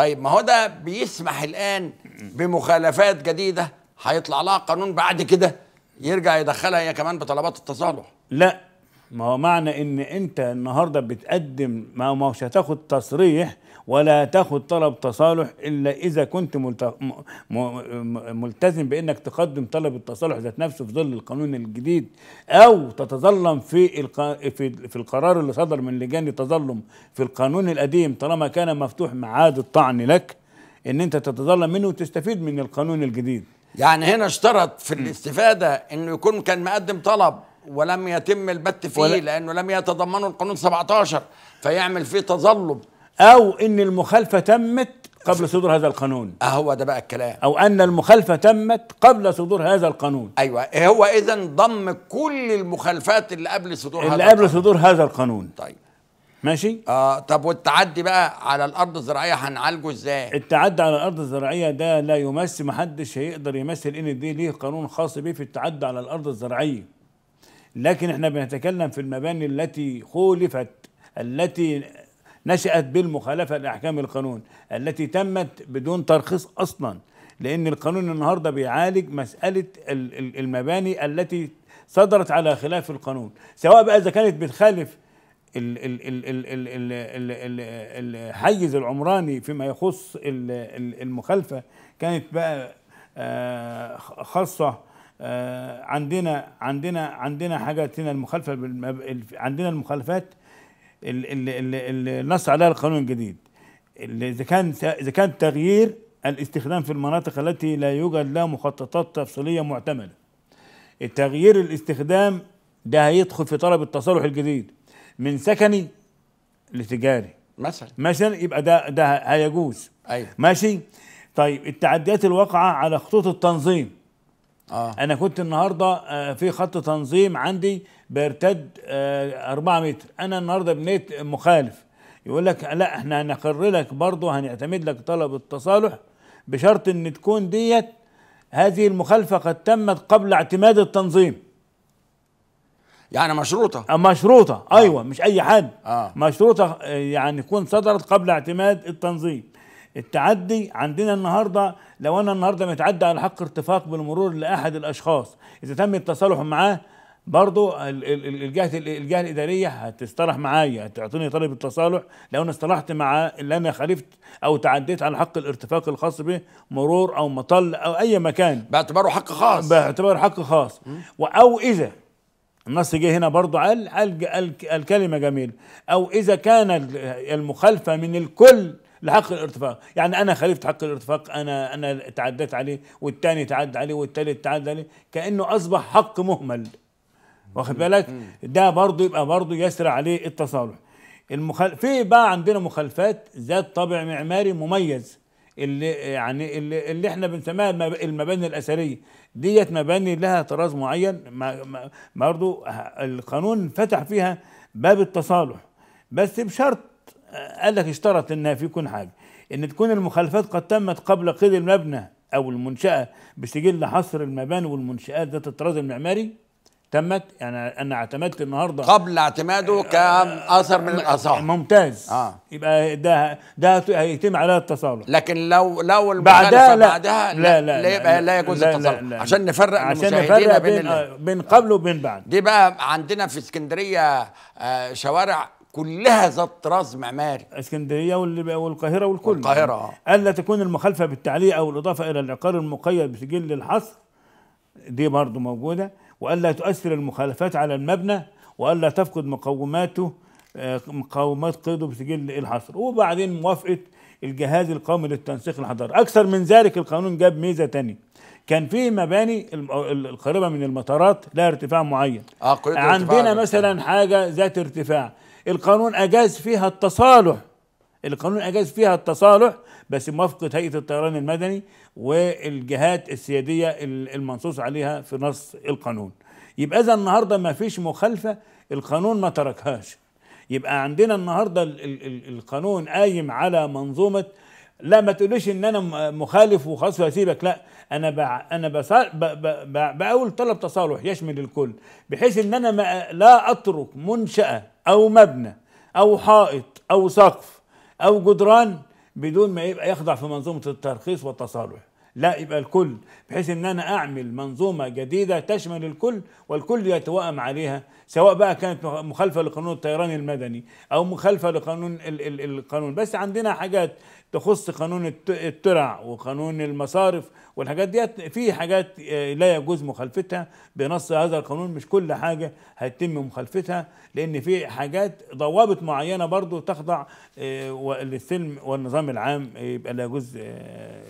طيب ما هو ده بيسمح الان بمخالفات جديده هيطلع لها قانون بعد كده يرجع يدخلها هي كمان بطلبات التصالح لا ما هو معنى ان انت النهارده بتقدم ما هو مش هتاخد تصريح ولا هتاخد طلب تصالح الا اذا كنت ملتزم بانك تقدم طلب التصالح ذات نفسه في ظل القانون الجديد او تتظلم في في القرار اللي صدر من لجان التظلم في القانون القديم طالما كان مفتوح معاد الطعن لك ان انت تتظلم منه وتستفيد من القانون الجديد يعني هنا اشترط في الاستفاده انه يكون كان مقدم طلب ولم يتم البت فيه ولا لانه لم يتضمنه القانون 17 فيعمل فيه تظلم او ان المخالفه تمت قبل صدور هذا القانون اهو ده بقى الكلام او ان المخالفه تمت قبل صدور هذا القانون ايوه هو اذا ضم كل المخالفات اللي قبل صدور اللي هذا قبل القانون. صدور هذا القانون طيب ماشي اه طب والتعدي بقى على الارض الزراعيه هنعالجه ازاي التعدي على الارض الزراعيه ده لا يمثل محدش هيقدر يمثل ان دي ليه قانون خاص بيه في التعدي على الارض الزراعيه لكن احنا بنتكلم في المباني التي خولفت التي نشأت بالمخالفة لأحكام القانون التي تمت بدون ترخيص أصلا لأن القانون النهاردة بيعالج مسألة المباني التي صدرت على خلاف القانون سواء بقى إذا كانت بتخالف الحيز العمراني فيما يخص المخالفة كانت بقى خاصة آه، عندنا عندنا عندنا حاجات هنا المخالفه عندنا المخالفات اللي نص عليها القانون الجديد اذا كان اذا كان تغيير الاستخدام في المناطق التي لا يوجد لها مخططات تفصيليه معتمده التغيير الاستخدام ده هيدخل في طلب التصالح الجديد من سكني لتجاري مثلا مثلا يبقى ده ده هيجوز ايوه ماشي طيب التعديات الواقعه على خطوط التنظيم آه. انا كنت النهارده آه، في خط تنظيم عندي بيرتد 4 آه، متر انا النهارده بنيت مخالف يقول لك لا احنا هنقر لك برضه هنعتمد لك طلب التصالح بشرط ان تكون ديت هذه المخالفه قد تمت قبل اعتماد التنظيم يعني مشروطة آه، مشروطة أيوة آه. مش أي حد آه. مشروطة يعني تكون صدرت قبل اعتماد التنظيم التعدي عندنا النهارده لو انا النهارده متعدى على حق ارتفاق بالمرور لاحد الاشخاص اذا تم التصالح معاه برضه الجهه الجهه الاداريه هتصطلح معايا هتعطيني طلب التصالح لو انا اصطلحت مع اللي انا خالفت او تعديت على حق الارتفاق الخاص به مرور او مطل او اي مكان باعتباره حق خاص باعتباره حق خاص او اذا النص جه هنا برضه قال الكلمه جميله او اذا كان المخالفه من الكل لحق الارتفاق يعني انا خالفت حق الارتفاق انا انا تعديت عليه والثاني تعدى عليه والثالث تعدى عليه كانه اصبح حق مهمل واخد بالك ده برضه يبقى برضه يسرى عليه التصالح المخل... في بقى عندنا مخالفات ذات طابع معماري مميز اللي يعني اللي, اللي احنا بنسميها المباني الاثريه ديت مباني لها طراز معين برضه القانون فتح فيها باب التصالح بس بشرط قال لك اشترط انها في يكون حاجه ان تكون المخالفات قد تمت قبل قيد المبنى او المنشاه بسجل حصر المباني والمنشات ذات الطراز المعماري تمت يعني انا اعتمدت النهارده قبل اعتماده آه، كاثر من الاثار ممتاز آه. يبقى ده ده هيتم عليها التصالح لكن لو لو بعدها لا بعدها لا لا لا, يبقى لا, لا يجوز لا التصالح عشان نفرق عشان نفرق بين بين, آه، بين قبل وبين بعد دي بقى عندنا في اسكندريه آه، شوارع كلها ذات طراز معماري اسكندريه والقاهره والكل القاهره الا تكون المخالفه بالتعليق او الاضافه الى العقار المقيد بسجل الحصر دي برضه موجوده والا تؤثر المخالفات على المبنى والا تفقد مقوماته آه، مقومات قيده بسجل الحصر وبعدين موافقه الجهاز القومي للتنسيق الحضاري اكثر من ذلك القانون جاب ميزه تانية كان في مباني القريبه من المطارات لها ارتفاع معين آه عندنا مثلا حاجه ذات ارتفاع القانون اجاز فيها التصالح القانون اجاز فيها التصالح بس موافقه هيئه الطيران المدني والجهات السياديه المنصوص عليها في نص القانون يبقى اذا النهارده ما فيش مخالفه القانون ما تركهاش يبقى عندنا النهارده القانون قايم على منظومه لا ما تقوليش ان انا مخالف وخلاص وهسيبك لا انا بع انا بسا... ب... ب... بقول طلب تصالح يشمل الكل بحيث ان انا ما لا اترك منشاه او مبنى او حائط او سقف او جدران بدون ما يبقى يخضع في منظومه الترخيص والتصالح لا يبقى الكل بحيث ان انا اعمل منظومه جديده تشمل الكل والكل يتوائم عليها سواء بقى كانت مخالفه لقانون الطيران المدني او مخالفه لقانون القانون بس عندنا حاجات تخص قانون الترع وقانون المصارف والحاجات ديت في حاجات آه، لا يجوز مخالفتها بنص هذا القانون مش كل حاجه هيتم مخالفتها لان في حاجات ضوابط معينه برضو تخضع آه، للسلم والنظام العام آه، يبقى لا يجوز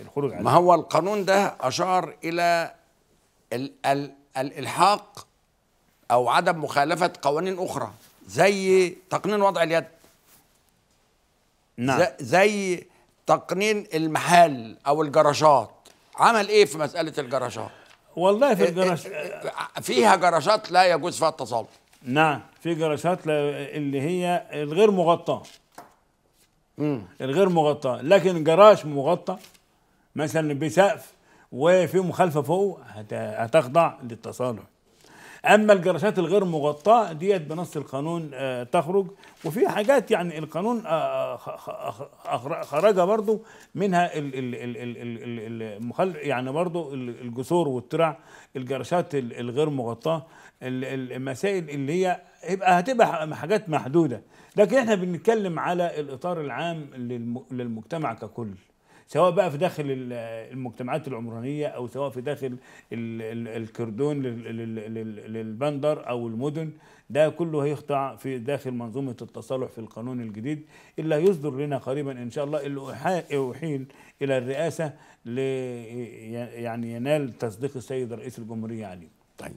الخروج عليها ما هو القانون ده أشار إلى ال ال الإلحاق أو عدم مخالفة قوانين أخرى زي تقنين وضع اليد نعم زي تقنين المحل أو الجراشات عمل إيه في مسألة الجراشات؟ والله في إيه، إيه، الجراش إيه، فيها جراشات لا يجوز فيها التصالح نعم في جراشات اللي هي الغير مغطاه الغير مغطاه لكن جراش مغطى مثلا بسقف وفي مخالفه فوق هتخضع للتصالح اما الجراشات الغير مغطاه ديت بنص القانون آه، تخرج وفي حاجات يعني القانون آه، آه، خرجها برضو منها المخل يعني برضو الجسور والترع الجراشات الغير مغطاه المسائل اللي هي يبقى هتبقى حاجات محدوده لكن احنا بنتكلم على الاطار العام للمجتمع ككل سواء بقى في داخل المجتمعات العمرانيه او سواء في داخل الكردون للبندر او المدن ده كله هيخضع في داخل منظومه التصالح في القانون الجديد اللي هيصدر لنا قريبا ان شاء الله اللي احيل الى الرئاسه يعني ينال تصديق السيد رئيس الجمهوريه عليه